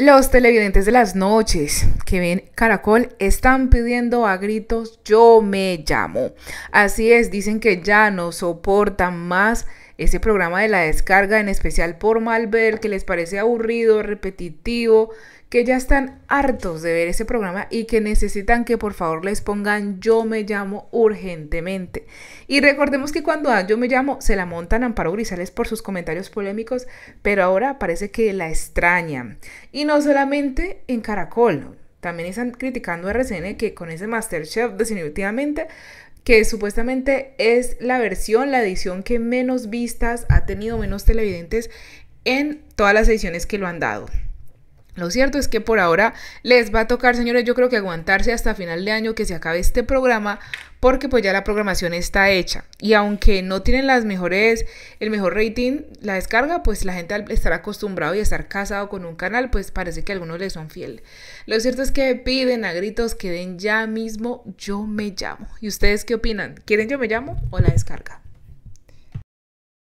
Los televidentes de las noches que ven Caracol están pidiendo a gritos yo me llamo. Así es, dicen que ya no soportan más ese programa de la descarga, en especial por Malver, que les parece aburrido, repetitivo, que ya están hartos de ver ese programa y que necesitan que por favor les pongan yo me llamo urgentemente. Y recordemos que cuando a yo me llamo se la montan Amparo Grisales por sus comentarios polémicos, pero ahora parece que la extrañan. Y no solamente en Caracol, también están criticando a RCN que con ese Masterchef definitivamente que supuestamente es la versión, la edición que menos vistas ha tenido, menos televidentes en todas las ediciones que lo han dado. Lo cierto es que por ahora les va a tocar, señores, yo creo que aguantarse hasta final de año que se acabe este programa porque pues ya la programación está hecha. Y aunque no tienen las mejores, el mejor rating, la descarga, pues la gente al estar acostumbrado y estar casado con un canal, pues parece que algunos les son fieles. Lo cierto es que piden a gritos que den ya mismo yo me llamo. ¿Y ustedes qué opinan? ¿Quieren yo me llamo o la descarga?